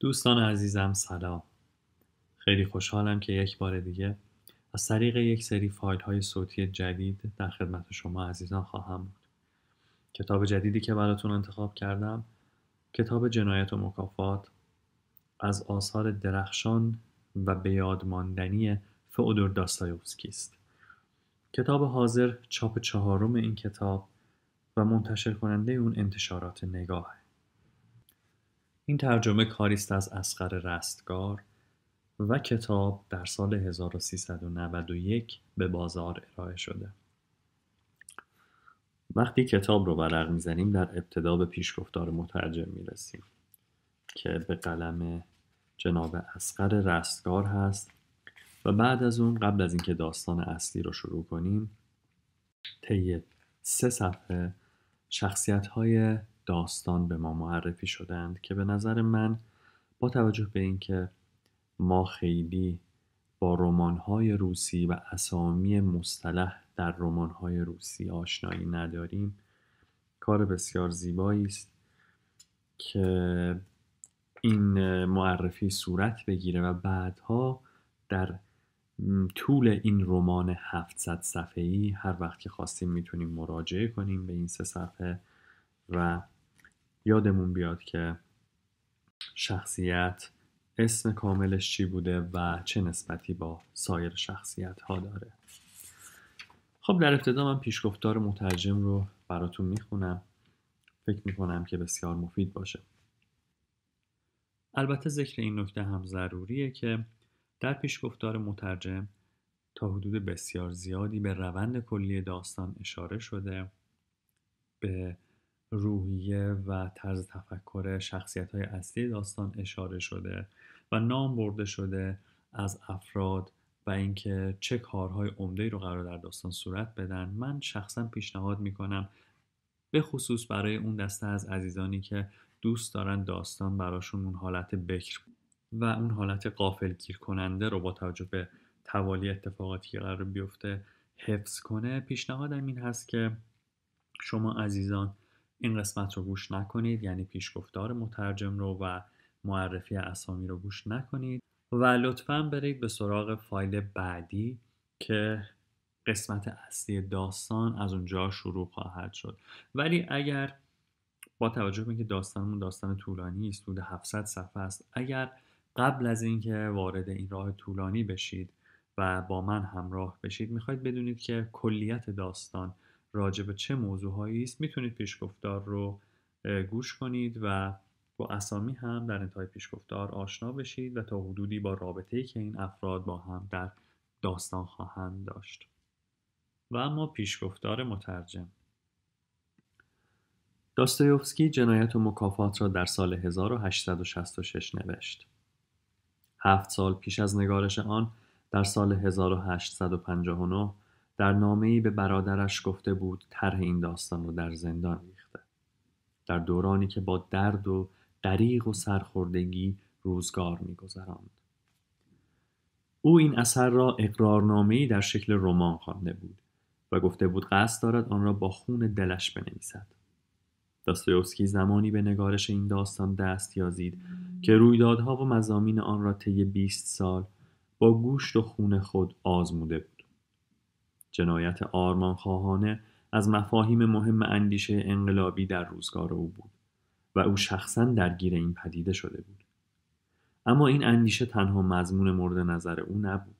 دوستان عزیزم سلام خیلی خوشحالم که یک بار دیگه از طریق یک سری فایل های صوتی جدید در خدمت شما عزیزان خواهم بود کتاب جدیدی که براتون انتخاب کردم کتاب جنایت و مکافات از آثار درخشان و بیادماندنی فئودور داستایوفسکی است کتاب حاضر چاپ چهارم این کتاب و منتشر کننده اون انتشارات نگاه این ترجمه کاریست از اسقر رستگار و کتاب در سال 1391 به بازار ارائه شده. وقتی کتاب رو ورق میزنیم در ابتدا به پیشگفتار مترجم میرسیم که به قلم جناب اسقر رستگار هست و بعد از اون قبل از اینکه داستان اصلی رو شروع کنیم طی سه صفحه شخصیت های داستان به ما معرفی شدند که به نظر من با توجه به اینکه ما خیلی با رمان‌های روسی و اسامی مصطلح در رمان‌های روسی آشنایی نداریم کار بسیار زیبایی است که این معرفی صورت بگیره و بعدها در طول این رمان 700 صفحه‌ای هر وقت که خواستیم میتونیم مراجعه کنیم به این سه صفحه و یادمون بیاد که شخصیت اسم کاملش چی بوده و چه نسبتی با سایر شخصیت ها داره خب در ابتدا من پیشگفتار مترجم رو براتون میخونم فکر میکنم که بسیار مفید باشه البته ذکر این نکته هم ضروریه که در پیشگفتار مترجم تا حدود بسیار زیادی به روند کلی داستان اشاره شده به روحیه و طرز تفکر شخصیت های اصلی داستان اشاره شده و نام برده شده از افراد و اینکه چه کارهای عمده رو قرار در داستان صورت بدن من شخصا پیشنهاد میکنم به خصوص برای اون دسته از عزیزانی که دوست دارن داستان براشون اون حالت بکر و اون حالت قافل گیر کننده رو با توجه به توالی اتفاقاتی که قرار بیفته حفظ کنه پیشنهادم این هست که شما عزیزان این قسمت رو گوش نکنید یعنی پیشگفتار مترجم رو و معرفی اسامی رو گوش نکنید و لطفا برید به سراغ فایل بعدی که قسمت اصلی داستان از اونجا شروع خواهد شد ولی اگر با توجه به اینکه داستانمون داستان طولانی است حدود 700 صفحه است اگر قبل از اینکه وارد این راه طولانی بشید و با من همراه بشید میخواید بدونید که کلیت داستان راجع به چه موضوعهایی است میتونید پیشگفتار رو گوش کنید و با اسامی هم در انتهای پیشگفتار آشنا بشید و تا حدودی با ای که این افراد با هم در داستان خواهند داشت و اما پیشگفتار مترجم داستایوفسکی جنایت و مکافات را در سال 1866 نوشت. هفت سال پیش از نگارش آن در سال 1859 در ای به برادرش گفته بود طرح این داستان رو در زندان ریخته در دورانی که با درد و غریق و سرخوردگی روزگار میگذراند او این اثر را اقرارنامه‌ای در شکل رمان خوانده بود و گفته بود قصد دارد آن را با خون دلش بنویسد داستویوسکی زمانی به نگارش این داستان دست یازید که رویدادها و مزامین آن را طی 20 سال با گوشت و خون خود آزموده بود جنایت آرمانخواهانه از مفاهیم مهم اندیشه انقلابی در روزگار او بود و او شخصا درگیر این پدیده شده بود اما این اندیشه تنها مضمون مورد نظر او نبود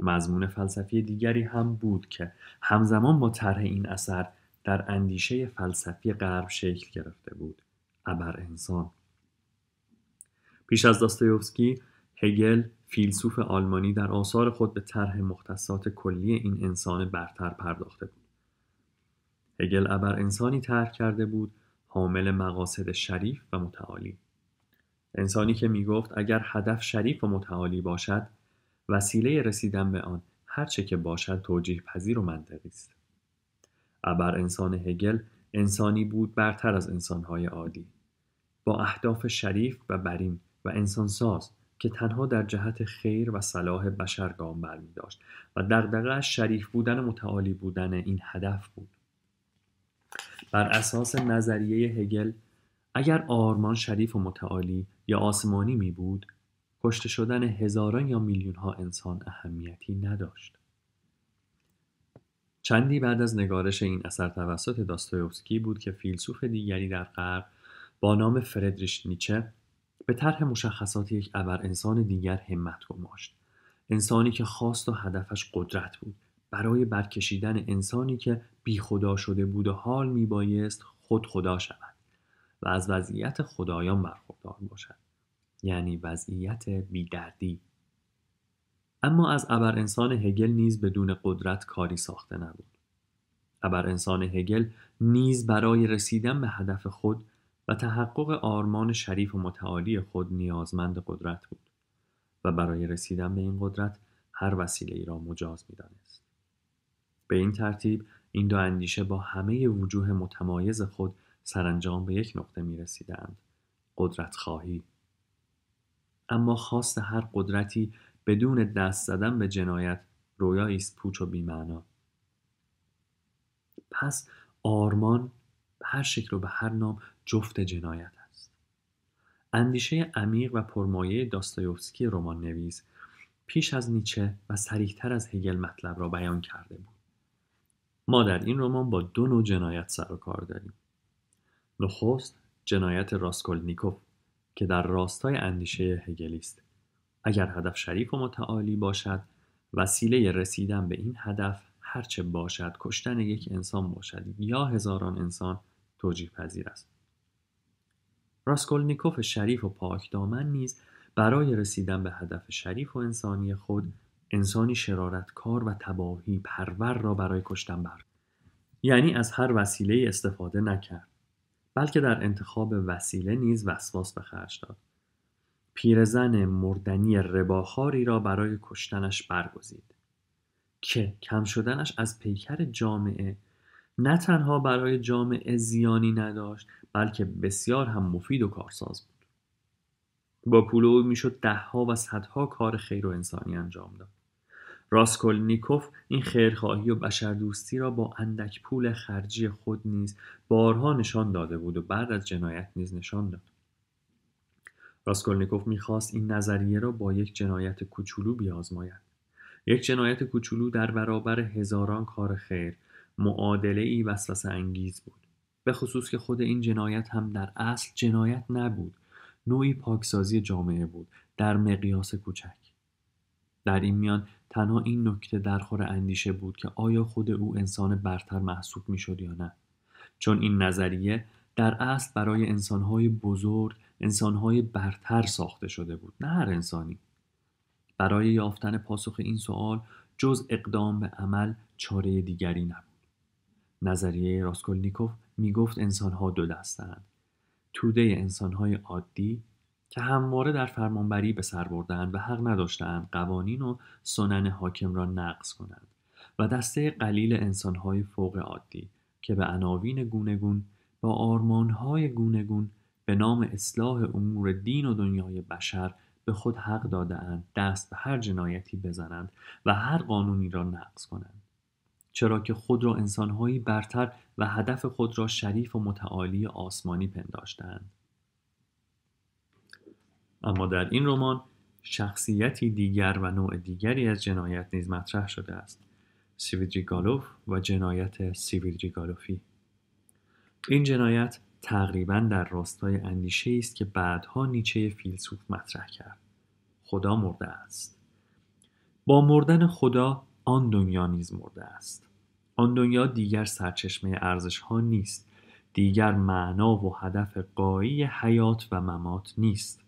مضمون فلسفی دیگری هم بود که همزمان با طرح این اثر در اندیشه فلسفی غرب شکل گرفته بود ابر انسان پیش از داستایوفسکی هگل فیلسوف آلمانی در آثار خود به طرح مختصات کلی این انسان برتر پرداخته بود. هگل ابر انسانی طرح کرده بود حامل مقاصد شریف و متعالی. انسانی که می گفت اگر هدف شریف و متعالی باشد وسیله رسیدن به آن هرچه که باشد توجیه پذیر و منطقی است. ابر انسان هگل انسانی بود برتر از انسانهای عادی. با اهداف شریف و برین و انسانساز که تنها در جهت خیر و صلاح بشر گام بر داشت و شریف بودن و متعالی بودن این هدف بود بر اساس نظریه هگل اگر آرمان شریف و متعالی یا آسمانی می بود کشته شدن هزاران یا میلیون ها انسان اهمیتی نداشت چندی بعد از نگارش این اثر توسط داستایوفسکی بود که فیلسوف دیگری در غرب با نام فردریش نیچه به طرح مشخصات یک ابر انسان دیگر همت گماشت انسانی که خواست و هدفش قدرت بود برای برکشیدن انسانی که بی خدا شده بود و حال بایست خود خدا شود و از وضعیت خدایان برخوردار باشد یعنی وضعیت دردی. اما از ابر انسان هگل نیز بدون قدرت کاری ساخته نبود ابر انسان هگل نیز برای رسیدن به هدف خود و تحقق آرمان شریف و متعالی خود نیازمند قدرت بود و برای رسیدن به این قدرت هر وسیله ای را مجاز می دانست. به این ترتیب این دو اندیشه با همه وجوه متمایز خود سرانجام به یک نقطه می رسیدند. قدرت خواهی. اما خواست هر قدرتی بدون دست زدن به جنایت رویایی است پوچ و بیمعنا. پس آرمان هر شکل و به هر نام جفت جنایت است اندیشه عمیق و پرمایه داستایوفسکی رمان نویس پیش از نیچه و سریحتر از هگل مطلب را بیان کرده بود ما در این رمان با دو نوع جنایت سر و کار داریم نخست جنایت راسکولنیکوف که در راستای اندیشه هگلی است اگر هدف شریف و متعالی باشد وسیله رسیدن به این هدف هرچه باشد کشتن یک انسان باشد یا هزاران انسان توجیه پذیر است راسکولنیکوف شریف و پاکدامن نیز برای رسیدن به هدف شریف و انسانی خود انسانی شرارتکار و تباهی پرور را برای کشتن بر یعنی از هر وسیله استفاده نکرد بلکه در انتخاب وسیله نیز وسواس به خرج داد پیرزن مردنی رباخاری را برای کشتنش برگزید که کم شدنش از پیکر جامعه نه تنها برای جامعه زیانی نداشت بلکه بسیار هم مفید و کارساز بود با پول او میشد دهها و صدها کار خیر و انسانی انجام داد راسکولنیکوف این خیرخواهی و بشردوستی را با اندک پول خرجی خود نیز بارها نشان داده بود و بعد از جنایت نیز نشان داد راسکولنیکوف میخواست این نظریه را با یک جنایت کوچولو بیازماید یک جنایت کوچولو در برابر هزاران کار خیر معادله ای وسوسه انگیز بود به خصوص که خود این جنایت هم در اصل جنایت نبود نوعی پاکسازی جامعه بود در مقیاس کوچک در این میان تنها این نکته در خور اندیشه بود که آیا خود او انسان برتر محسوب می شد یا نه چون این نظریه در اصل برای انسانهای بزرگ انسانهای برتر ساخته شده بود نه هر انسانی برای یافتن پاسخ این سوال جز اقدام به عمل چاره دیگری نبود نظریه راسکولنیکوف میگفت انسانها دو دستند توده انسانهای عادی که همواره در فرمانبری به سر بردن و حق نداشتن قوانین و سنن حاکم را نقض کنند و دسته قلیل انسانهای فوق عادی که به عناوین گونگون با آرمانهای گونگون به نام اصلاح امور دین و دنیای بشر به خود حق دادهاند دست به هر جنایتی بزنند و هر قانونی را نقض کنند چرا که خود را انسانهایی برتر و هدف خود را شریف و متعالی آسمانی پنداشتند اما در این رمان شخصیتی دیگر و نوع دیگری از جنایت نیز مطرح شده است گالوف و جنایت گالوفی این جنایت تقریبا در راستای اندیشه است که بعدها نیچه فیلسوف مطرح کرد خدا مرده است با مردن خدا آن دنیا نیز مرده است آن دنیا دیگر سرچشمه ارزش ها نیست دیگر معنا و هدف قایی حیات و ممات نیست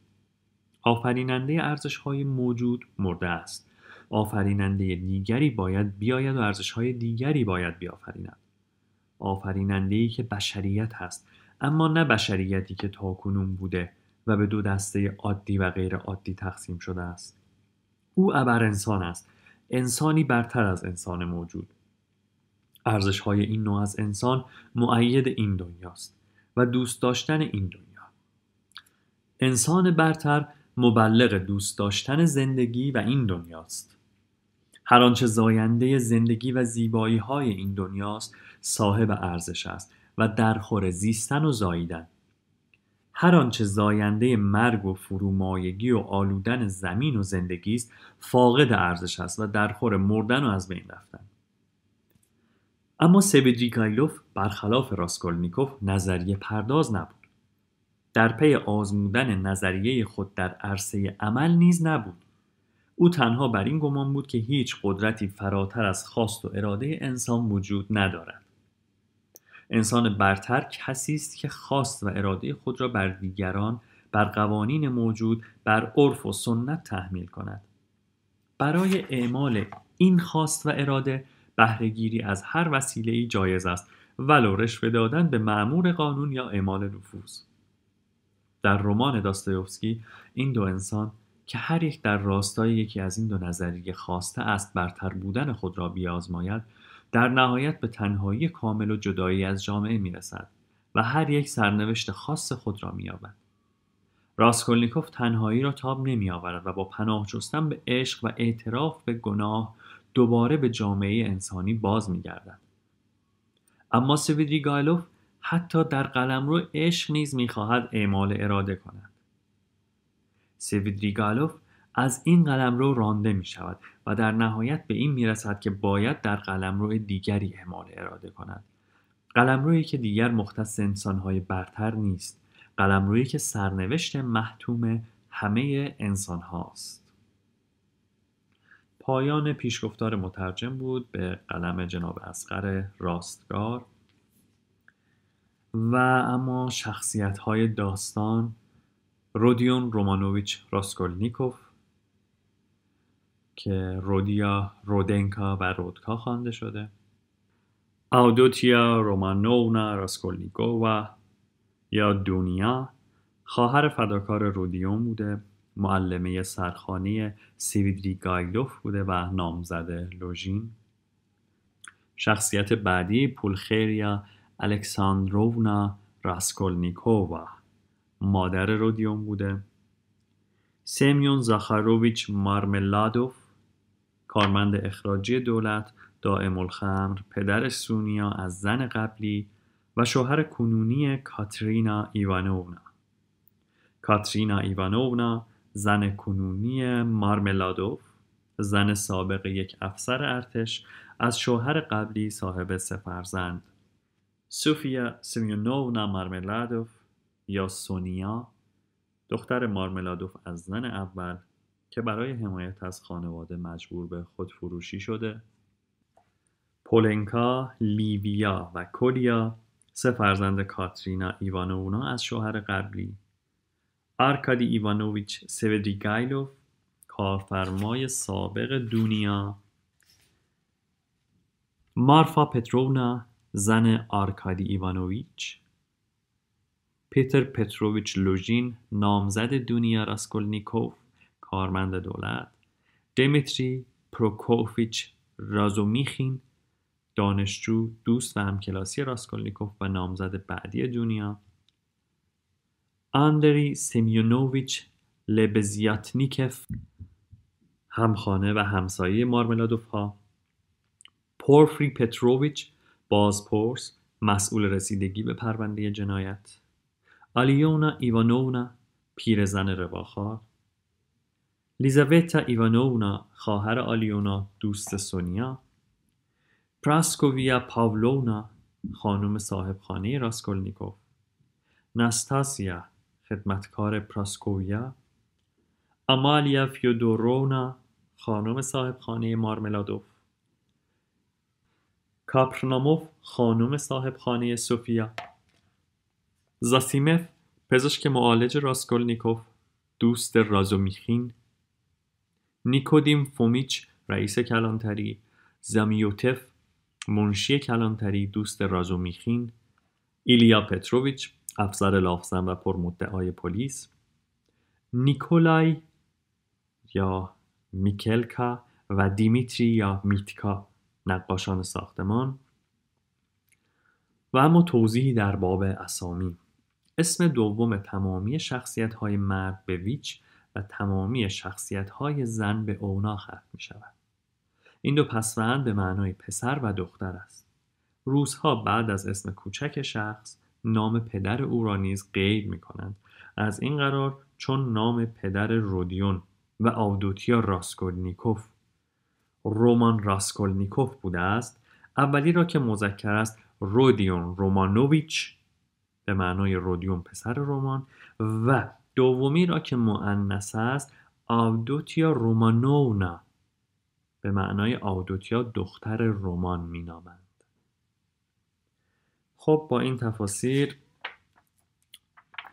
آفریننده ارزش های موجود مرده است آفریننده دیگری باید بیاید و ارزش های دیگری باید بیافریند آفریننده ای که بشریت هست اما نه بشریتی که تاکنون بوده و به دو دسته عادی و غیر عادی تقسیم شده است او ابر انسان است انسانی برتر از انسان موجود ارزش های این نوع از انسان معید این دنیاست و دوست داشتن این دنیا انسان برتر مبلغ دوست داشتن زندگی و این دنیاست هر آنچه زاینده زندگی و زیبایی های این دنیاست صاحب ارزش است و درخور زیستن و زاییدن هر آنچه زاینده مرگ و فرومایگی و آلودن زمین و زندگی است فاقد ارزش است و در خور مردن و از بین رفتن اما سبجیکایلوف برخلاف راسکولنیکوف نظریه پرداز نبود در پی آزمودن نظریه خود در عرصه عمل نیز نبود او تنها بر این گمان بود که هیچ قدرتی فراتر از خواست و اراده انسان وجود ندارد انسان برتر کسی است که خواست و اراده خود را بر دیگران بر قوانین موجود بر عرف و سنت تحمیل کند برای اعمال این خواست و اراده بهرهگیری از هر وسیله ای جایز است ولو رشوه دادن به معمور قانون یا اعمال نفوذ در رمان داستایوفسکی این دو انسان که هر یک در راستای یکی از این دو نظریه خواسته است برتر بودن خود را بیازماید در نهایت به تنهایی کامل و جدایی از جامعه می رسد و هر یک سرنوشت خاص خود را می آبد. راسکولنیکوف تنهایی را تاب نمی آورد و با پناه جستن به عشق و اعتراف به گناه دوباره به جامعه انسانی باز می گردد. اما سویدریگایلوف حتی در قلم رو عشق نیز میخواهد اعمال اراده کند گالوف از این قلم رو رانده می شود و در نهایت به این می رسد که باید در قلم رو دیگری اعمال اراده کند قلمرویی که دیگر مختص انسانهای برتر نیست قلم قلمرویی که سرنوشت محتوم همه انسان هاست پایان پیشگفتار مترجم بود به قلم جناب اسقر راستگار و اما شخصیت های داستان رودیون رومانوویچ راسکولنیکوف که رودیا رودنکا و رودکا خوانده شده آودوتیا رومانونا راسکولنیکووا یا دونیا خواهر فداکار رودیون بوده معلمه سرخانی سیویدری گایلوف بوده و نامزد لوژین شخصیت بعدی پولخیریا الکساندروونا راسکولنیکووا مادر رودیوم بوده سیمیون زاخاروویچ مارملادوف کارمند اخراجی دولت دائم الخمر پدر سونیا از زن قبلی و شوهر کنونی کاترینا ایوانونا کاترینا ایوانونا زن کنونی مارملادوف زن سابق یک افسر ارتش از شوهر قبلی صاحب سه فرزند سوفیا سمیونونا مارملادوف یا سونیا دختر مارملادوف از زن اول که برای حمایت از خانواده مجبور به خودفروشی شده پولنکا، لیویا و کولیا سه فرزند کاترینا ایوانوونا از شوهر قبلی آرکادی ایوانوویچ گایلوف کارفرمای سابق دنیا مارفا پتروونا زن آرکادی ایوانوویچ پیتر پتروویچ لوژین نامزد دنیا راسکولنیکوف کارمند دولت دمیتری پروکوفیچ رازومیخین دانشجو دوست و همکلاسی راسکولنیکوف و نامزد بعدی دنیا آندری سیمیونوویچ لبزیاتنیکف همخانه و همسایه مارملادوف ها پورفری پتروویچ بازپورس مسئول رسیدگی به پرونده جنایت آلیونا ایوانونا پیرزن رواخار لیزاویتا ایوانونا خواهر آلیونا دوست سونیا پراسکوویا پاولونا خانم صاحب خانه راسکولنیکوف نستاسیا خدمتکار پراسکوویا امالیا فیودورونا خانم صاحب خانه مارملادوف کاپرناموف خانم صاحب خانه سوفیا زاسیمف پزشک معالج راسکولنیکوف دوست رازومیخین نیکودیم فومیچ رئیس کلانتری زمیوتف منشی کلانتری دوست رازومیخین ایلیا پتروویچ افسر لافزن و پرمدعای پلیس نیکولای یا میکلکا و دیمیتری یا میتکا نقاشان ساختمان و اما توضیحی در باب اسامی اسم دوم تمامی شخصیت های مرد به ویچ و تمامی شخصیت های زن به اونا ختم می شود. این دو پسوند به معنای پسر و دختر است. روزها بعد از اسم کوچک شخص نام پدر او را نیز قید می کنند. از این قرار چون نام پدر رودیون و آودوتیا راسکولنیکوف رومان راسکولنیکوف بوده است اولی را که مذکر است رودیون رومانوویچ به معنای رودیون پسر رومان و دومی را که معنس است آودوتیا رومانونا به معنای آودوتیا دختر رومان مینامند خب با این تفاصیل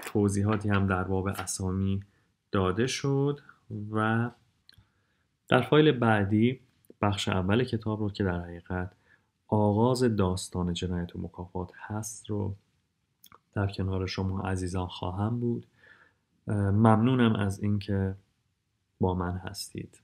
توضیحاتی هم در باب اسامی داده شد و در فایل بعدی بخش اول کتاب رو که در حقیقت آغاز داستان جنایت و مکافات هست رو در کنار شما عزیزان خواهم بود ممنونم از اینکه با من هستید